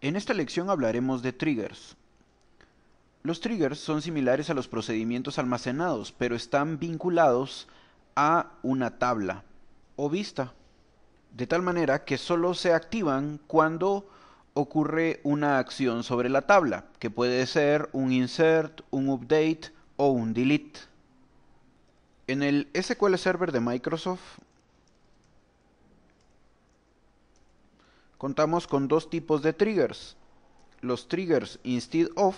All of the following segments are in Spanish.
En esta lección hablaremos de triggers. Los triggers son similares a los procedimientos almacenados, pero están vinculados a una tabla o vista, de tal manera que solo se activan cuando ocurre una acción sobre la tabla, que puede ser un insert, un update o un delete. En el SQL Server de Microsoft contamos con dos tipos de triggers. Los triggers instead of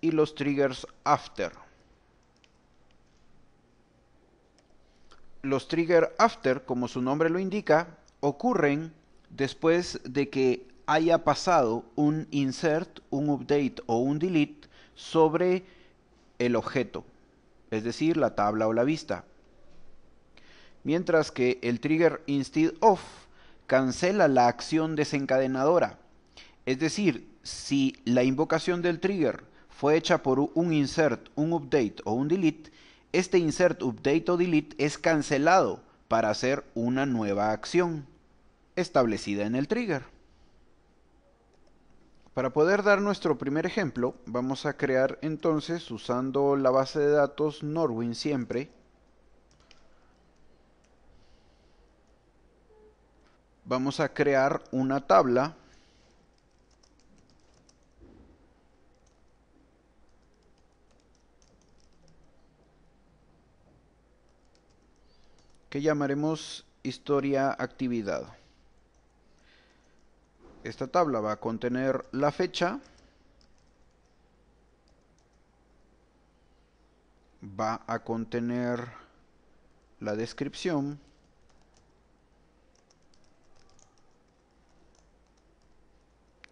y los triggers after. Los triggers after, como su nombre lo indica, ocurren después de que haya pasado un insert, un update o un delete sobre el objeto, es decir, la tabla o la vista mientras que el trigger instead of cancela la acción desencadenadora. Es decir, si la invocación del trigger fue hecha por un insert, un update o un delete, este insert, update o delete es cancelado para hacer una nueva acción establecida en el trigger. Para poder dar nuestro primer ejemplo, vamos a crear entonces usando la base de datos Norwin siempre, vamos a crear una tabla que llamaremos historia actividad. Esta tabla va a contener la fecha, va a contener la descripción,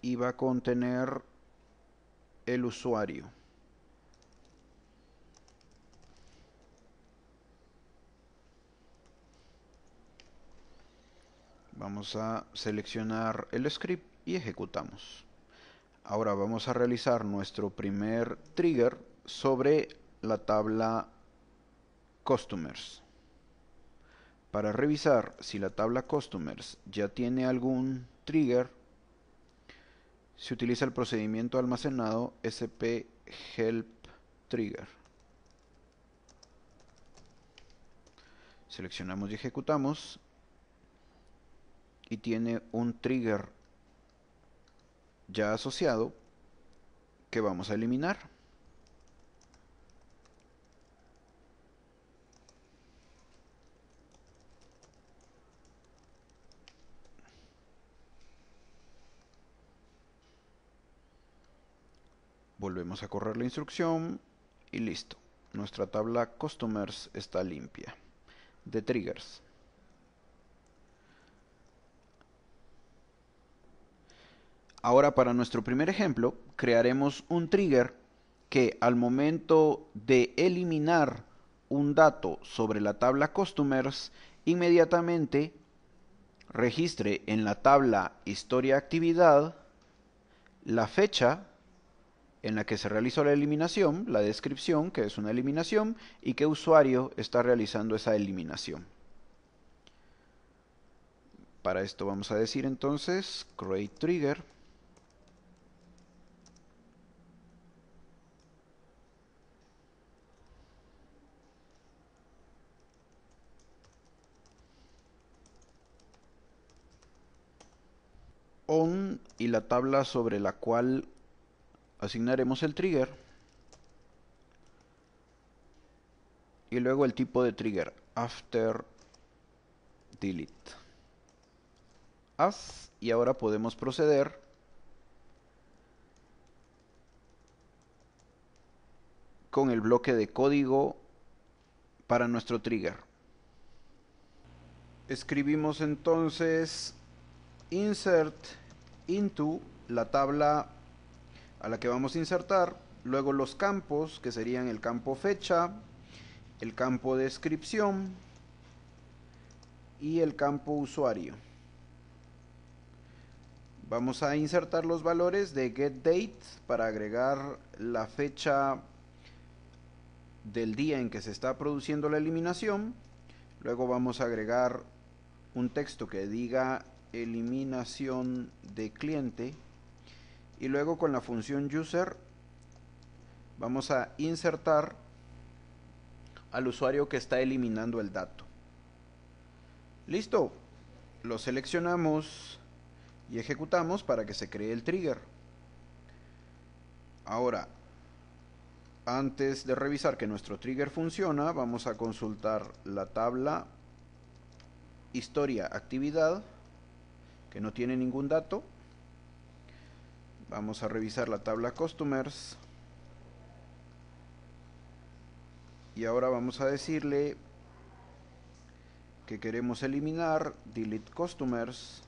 y va a contener el usuario. Vamos a seleccionar el script y ejecutamos. Ahora vamos a realizar nuestro primer trigger sobre la tabla customers. Para revisar si la tabla customers ya tiene algún trigger se utiliza el procedimiento almacenado Help trigger Seleccionamos y ejecutamos y tiene un trigger ya asociado que vamos a eliminar. Volvemos a correr la instrucción y listo. Nuestra tabla customers está limpia. De triggers. Ahora para nuestro primer ejemplo crearemos un trigger que al momento de eliminar un dato sobre la tabla customers inmediatamente registre en la tabla historia actividad la fecha en la que se realizó la eliminación, la descripción, que es una eliminación, y qué usuario está realizando esa eliminación. Para esto vamos a decir entonces create trigger. on y la tabla sobre la cual asignaremos el trigger y luego el tipo de trigger after delete as y ahora podemos proceder con el bloque de código para nuestro trigger escribimos entonces insert into la tabla a la que vamos a insertar, luego los campos, que serían el campo fecha, el campo descripción y el campo usuario. Vamos a insertar los valores de getDate para agregar la fecha del día en que se está produciendo la eliminación. Luego vamos a agregar un texto que diga eliminación de cliente y luego con la función user vamos a insertar al usuario que está eliminando el dato. Listo, lo seleccionamos y ejecutamos para que se cree el trigger. Ahora, antes de revisar que nuestro trigger funciona, vamos a consultar la tabla historia actividad que no tiene ningún dato Vamos a revisar la tabla customers. Y ahora vamos a decirle que queremos eliminar delete customers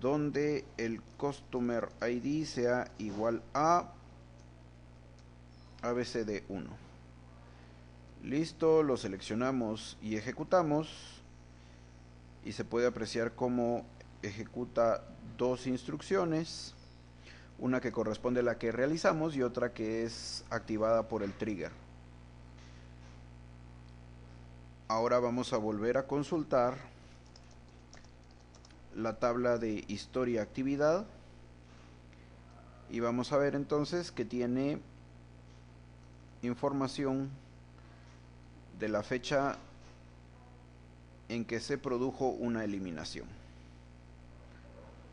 donde el customer ID sea igual a abcd1. Listo, lo seleccionamos y ejecutamos y se puede apreciar cómo ejecuta dos instrucciones una que corresponde a la que realizamos y otra que es activada por el trigger. Ahora vamos a volver a consultar la tabla de historia actividad y vamos a ver entonces que tiene información de la fecha en que se produjo una eliminación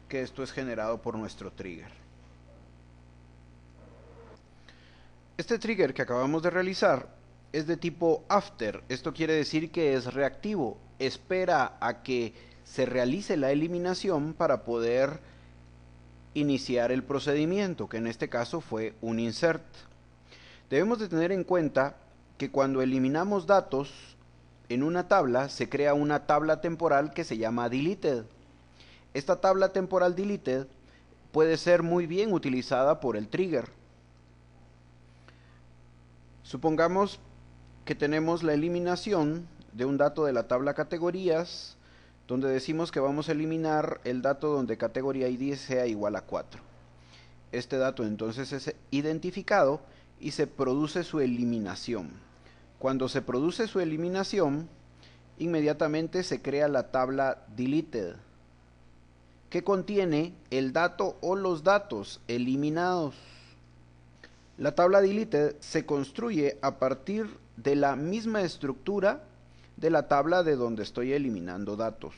que esto es generado por nuestro trigger Este trigger que acabamos de realizar es de tipo after, esto quiere decir que es reactivo, espera a que se realice la eliminación para poder iniciar el procedimiento, que en este caso fue un insert. Debemos de tener en cuenta que cuando eliminamos datos en una tabla, se crea una tabla temporal que se llama deleted. Esta tabla temporal deleted puede ser muy bien utilizada por el trigger. Supongamos que tenemos la eliminación de un dato de la tabla categorías, donde decimos que vamos a eliminar el dato donde categoría ID sea igual a 4. Este dato entonces es identificado y se produce su eliminación. Cuando se produce su eliminación, inmediatamente se crea la tabla deleted, que contiene el dato o los datos eliminados. La tabla delete se construye a partir de la misma estructura de la tabla de donde estoy eliminando datos.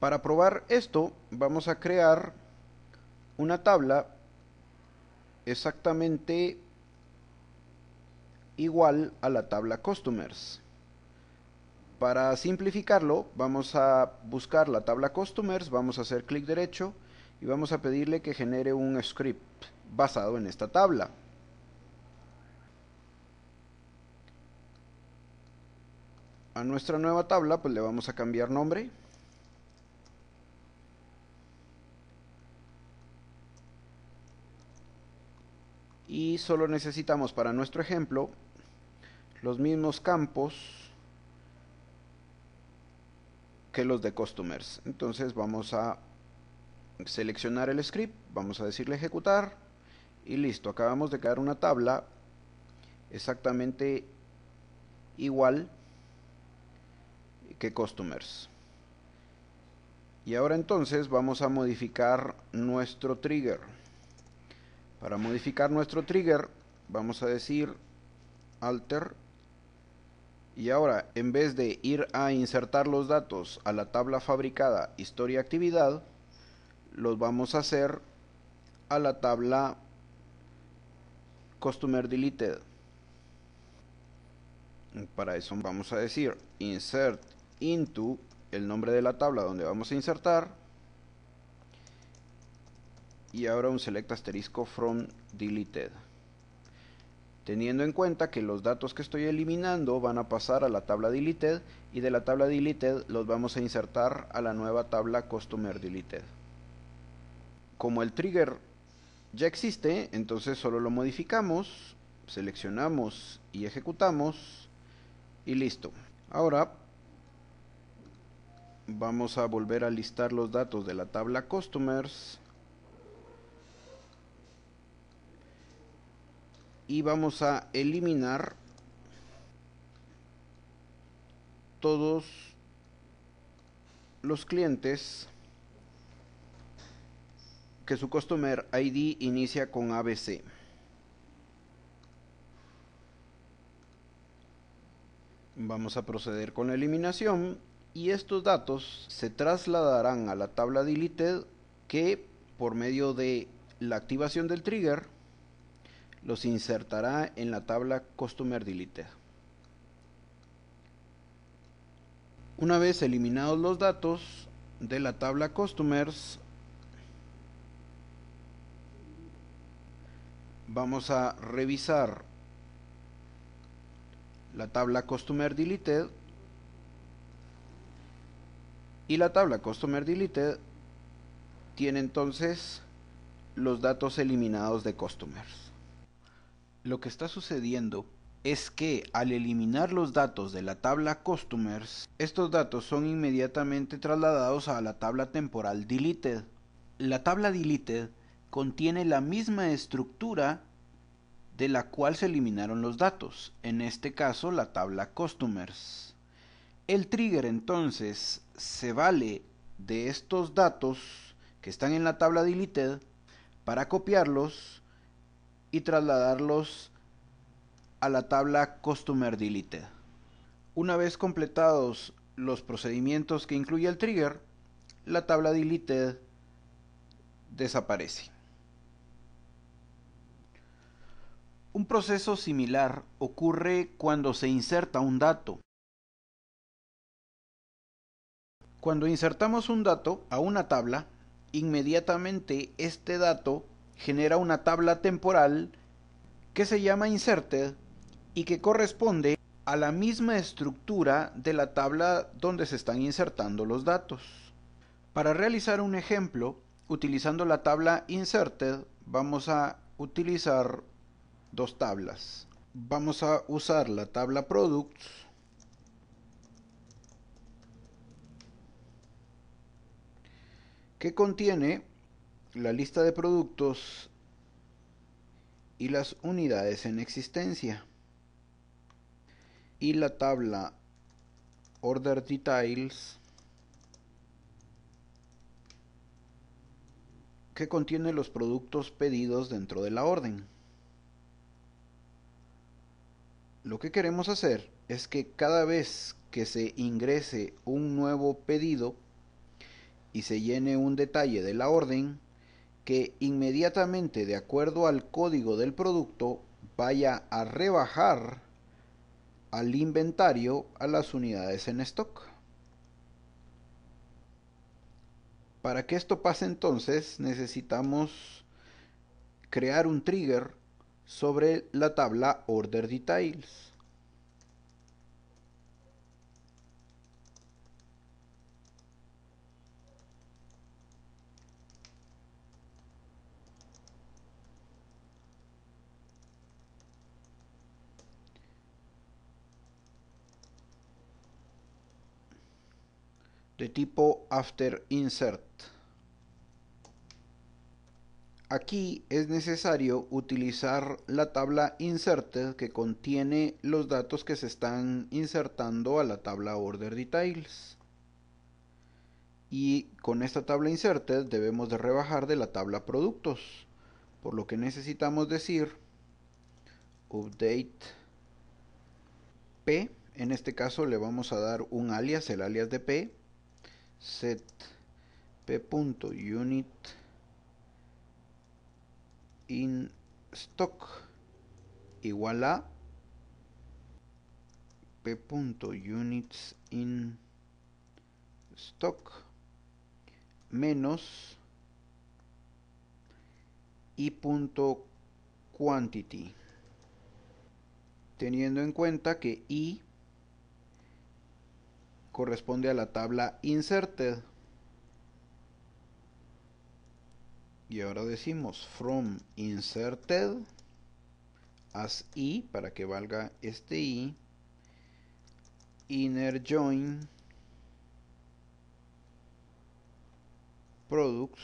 Para probar esto vamos a crear una tabla exactamente igual a la tabla customers. Para simplificarlo vamos a buscar la tabla customers, vamos a hacer clic derecho y vamos a pedirle que genere un script basado en esta tabla. A nuestra nueva tabla pues le vamos a cambiar nombre. Y solo necesitamos para nuestro ejemplo los mismos campos que los de customers. Entonces vamos a seleccionar el script, vamos a decirle ejecutar, y listo acabamos de crear una tabla exactamente igual que customers y ahora entonces vamos a modificar nuestro trigger para modificar nuestro trigger vamos a decir alter y ahora en vez de ir a insertar los datos a la tabla fabricada historia actividad los vamos a hacer a la tabla customer deleted para eso vamos a decir insert into el nombre de la tabla donde vamos a insertar y ahora un select asterisco from deleted teniendo en cuenta que los datos que estoy eliminando van a pasar a la tabla deleted y de la tabla deleted los vamos a insertar a la nueva tabla customer deleted como el trigger ya existe, entonces solo lo modificamos, seleccionamos y ejecutamos y listo. Ahora vamos a volver a listar los datos de la tabla customers y vamos a eliminar todos los clientes que su Customer ID inicia con ABC. Vamos a proceder con la eliminación y estos datos se trasladarán a la tabla deleted que por medio de la activación del trigger los insertará en la tabla customer deleted. Una vez eliminados los datos de la tabla customers, vamos a revisar la tabla Customer Deleted y la tabla Customer Deleted tiene entonces los datos eliminados de Customers. Lo que está sucediendo es que al eliminar los datos de la tabla Customers, estos datos son inmediatamente trasladados a la tabla temporal Deleted. La tabla Deleted contiene la misma estructura de la cual se eliminaron los datos, en este caso la tabla customers. El trigger entonces se vale de estos datos que están en la tabla deleted para copiarlos y trasladarlos a la tabla customer deleted. Una vez completados los procedimientos que incluye el trigger, la tabla deleted desaparece. Un proceso similar ocurre cuando se inserta un dato. Cuando insertamos un dato a una tabla, inmediatamente este dato genera una tabla temporal que se llama inserted y que corresponde a la misma estructura de la tabla donde se están insertando los datos. Para realizar un ejemplo, utilizando la tabla inserted, vamos a utilizar dos tablas. Vamos a usar la tabla products que contiene la lista de productos y las unidades en existencia y la tabla order details que contiene los productos pedidos dentro de la orden. Lo que queremos hacer es que cada vez que se ingrese un nuevo pedido y se llene un detalle de la orden, que inmediatamente de acuerdo al código del producto vaya a rebajar al inventario a las unidades en stock. Para que esto pase entonces necesitamos crear un trigger sobre la tabla Order Details. de tipo after insert Aquí es necesario utilizar la tabla inserted que contiene los datos que se están insertando a la tabla order details. Y con esta tabla inserted debemos de rebajar de la tabla productos, por lo que necesitamos decir update p, en este caso le vamos a dar un alias, el alias de p, set p.unit in stock igual a p units in stock menos i.quantity quantity teniendo en cuenta que i corresponde a la tabla inserted Y ahora decimos from inserted as i para que valga este i. Inner join products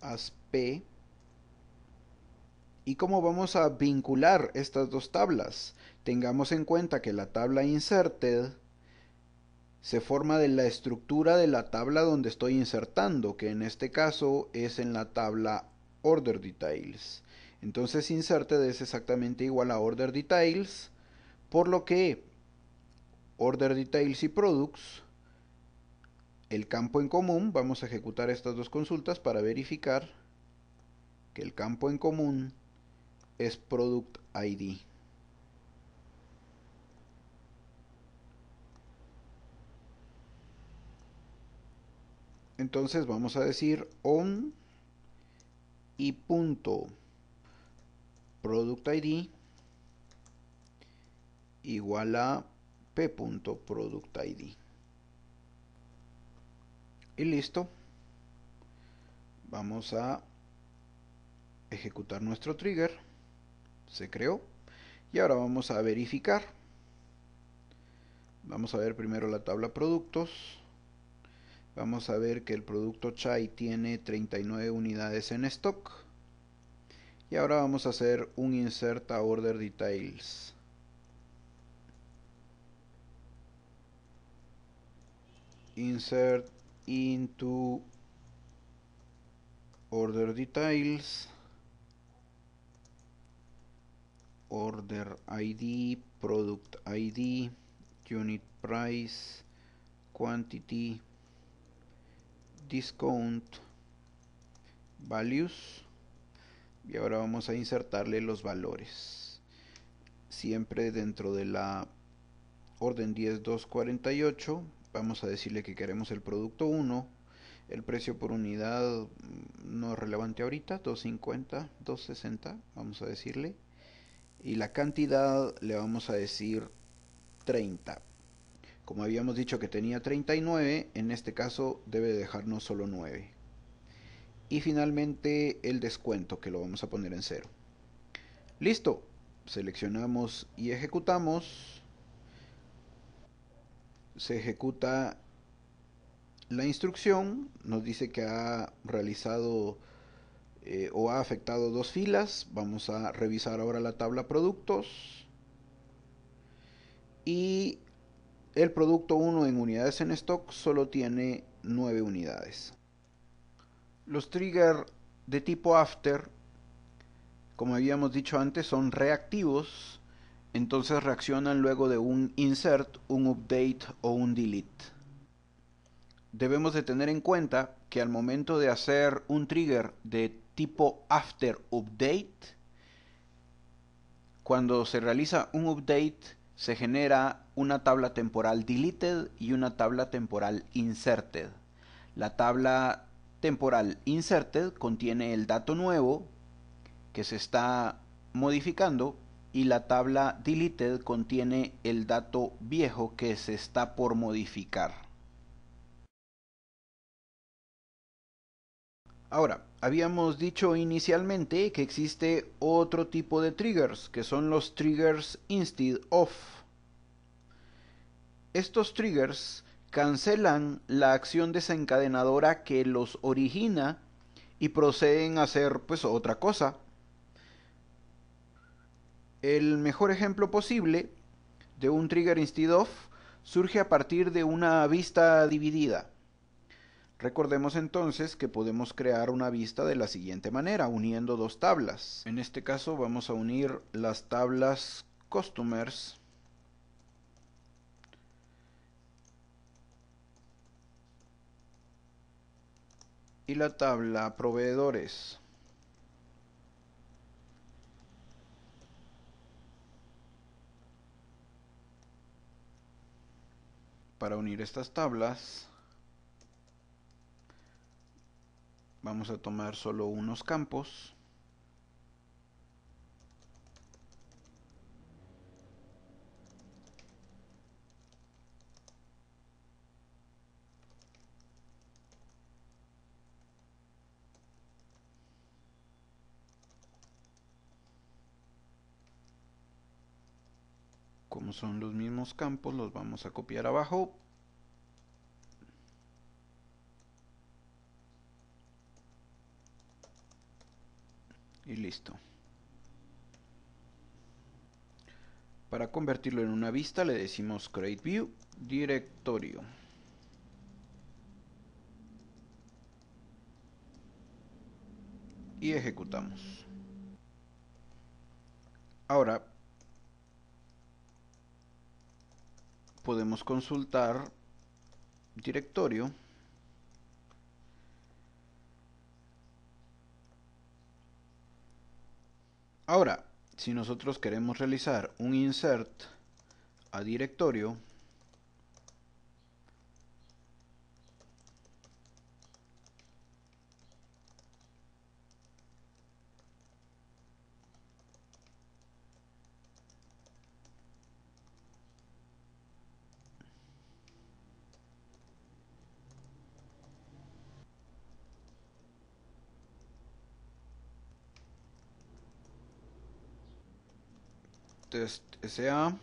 as p. ¿Y cómo vamos a vincular estas dos tablas? Tengamos en cuenta que la tabla inserted se forma de la estructura de la tabla donde estoy insertando, que en este caso es en la tabla order details. Entonces inserted es exactamente igual a order details, por lo que order details y products, el campo en común, vamos a ejecutar estas dos consultas para verificar que el campo en común es product ID. Entonces vamos a decir on y punto product ID igual a p.productID. Y listo. Vamos a ejecutar nuestro trigger. Se creó. Y ahora vamos a verificar. Vamos a ver primero la tabla productos. Vamos a ver que el producto Chai tiene 39 unidades en stock. Y ahora vamos a hacer un insert a order details. Insert into order details. Order ID, product ID, unit price, quantity discount values y ahora vamos a insertarle los valores siempre dentro de la orden 10248 vamos a decirle que queremos el producto 1 el precio por unidad no es relevante ahorita 250 260 vamos a decirle y la cantidad le vamos a decir 30 como habíamos dicho que tenía 39, en este caso debe dejarnos solo 9. Y finalmente el descuento que lo vamos a poner en 0. Listo, seleccionamos y ejecutamos. Se ejecuta la instrucción, nos dice que ha realizado eh, o ha afectado dos filas. Vamos a revisar ahora la tabla productos. Y el producto 1 en unidades en stock solo tiene 9 unidades. Los trigger de tipo after, como habíamos dicho antes, son reactivos, entonces reaccionan luego de un insert, un update o un delete. Debemos de tener en cuenta que al momento de hacer un trigger de tipo after update, cuando se realiza un update se genera una tabla temporal deleted y una tabla temporal inserted. La tabla temporal inserted contiene el dato nuevo que se está modificando y la tabla deleted contiene el dato viejo que se está por modificar. Ahora, habíamos dicho inicialmente que existe otro tipo de triggers, que son los triggers instead of. Estos triggers cancelan la acción desencadenadora que los origina y proceden a hacer pues otra cosa. El mejor ejemplo posible de un trigger instead of surge a partir de una vista dividida. Recordemos entonces que podemos crear una vista de la siguiente manera, uniendo dos tablas. En este caso vamos a unir las tablas customers y la tabla proveedores. Para unir estas tablas vamos a tomar solo unos campos como son los mismos campos los vamos a copiar abajo y listo para convertirlo en una vista le decimos create view directorio y ejecutamos ahora podemos consultar directorio ahora si nosotros queremos realizar un insert a directorio E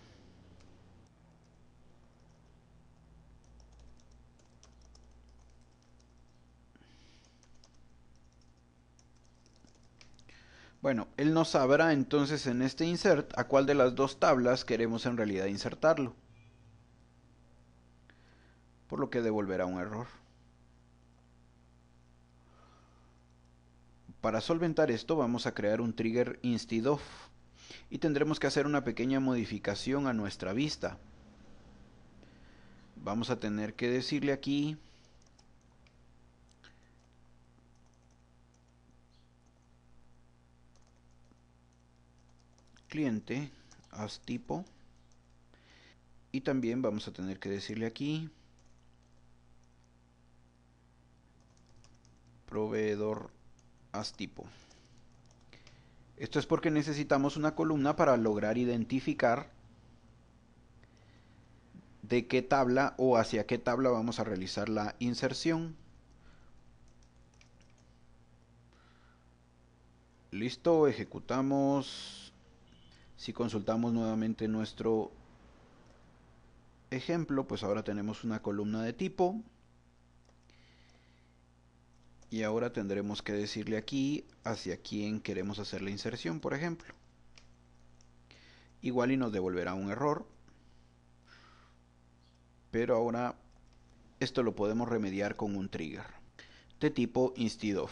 bueno, él no sabrá entonces en este insert a cuál de las dos tablas queremos en realidad insertarlo. Por lo que devolverá un error. Para solventar esto vamos a crear un trigger instead of y tendremos que hacer una pequeña modificación a nuestra vista. Vamos a tener que decirle aquí cliente as tipo y también vamos a tener que decirle aquí proveedor as tipo esto es porque necesitamos una columna para lograr identificar de qué tabla o hacia qué tabla vamos a realizar la inserción. Listo, ejecutamos. Si consultamos nuevamente nuestro ejemplo, pues ahora tenemos una columna de tipo y ahora tendremos que decirle aquí hacia quién queremos hacer la inserción, por ejemplo. Igual y nos devolverá un error, pero ahora esto lo podemos remediar con un trigger de tipo instead of.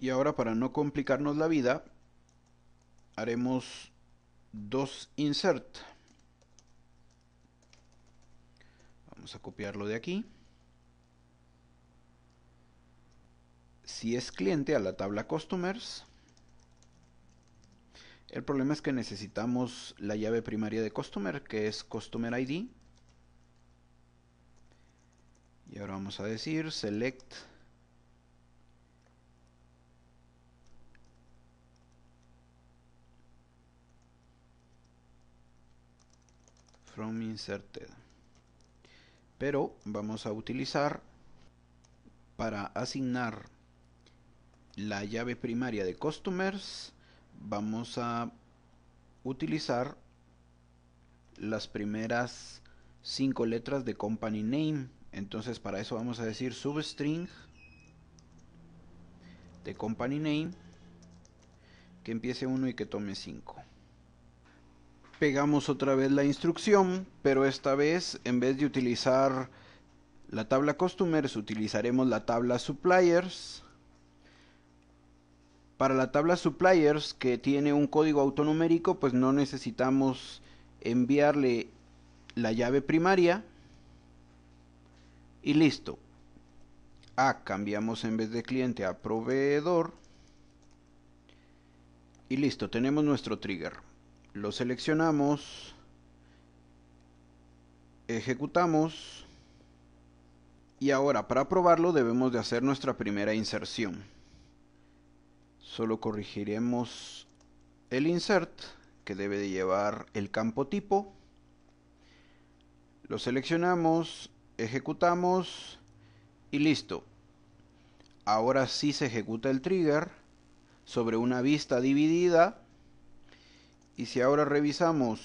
Y ahora para no complicarnos la vida, haremos dos insert. Vamos a copiarlo de aquí. Si es cliente a la tabla customers, el problema es que necesitamos la llave primaria de customer, que es customer ID. Y ahora vamos a decir select inserted pero vamos a utilizar para asignar la llave primaria de customers vamos a utilizar las primeras cinco letras de company name entonces para eso vamos a decir substring de company name que empiece 1 y que tome 5 pegamos otra vez la instrucción, pero esta vez en vez de utilizar la tabla customers utilizaremos la tabla suppliers. Para la tabla suppliers que tiene un código autonumérico pues no necesitamos enviarle la llave primaria y listo. Ah, cambiamos en vez de cliente a proveedor y listo, tenemos nuestro trigger lo seleccionamos, ejecutamos y ahora para probarlo debemos de hacer nuestra primera inserción. Solo corrigiremos el insert que debe de llevar el campo tipo. Lo seleccionamos, ejecutamos y listo. Ahora sí se ejecuta el trigger sobre una vista dividida y si ahora revisamos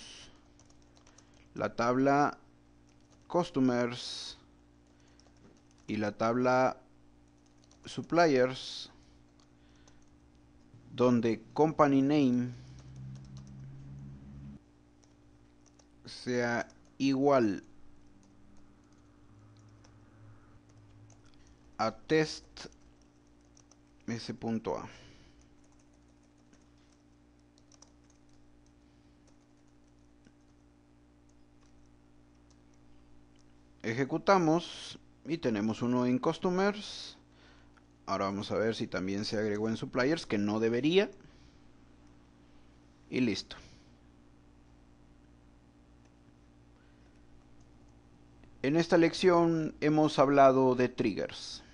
la tabla customers y la tabla suppliers donde company name sea igual a test a ejecutamos y tenemos uno en customers ahora vamos a ver si también se agregó en suppliers que no debería y listo en esta lección hemos hablado de triggers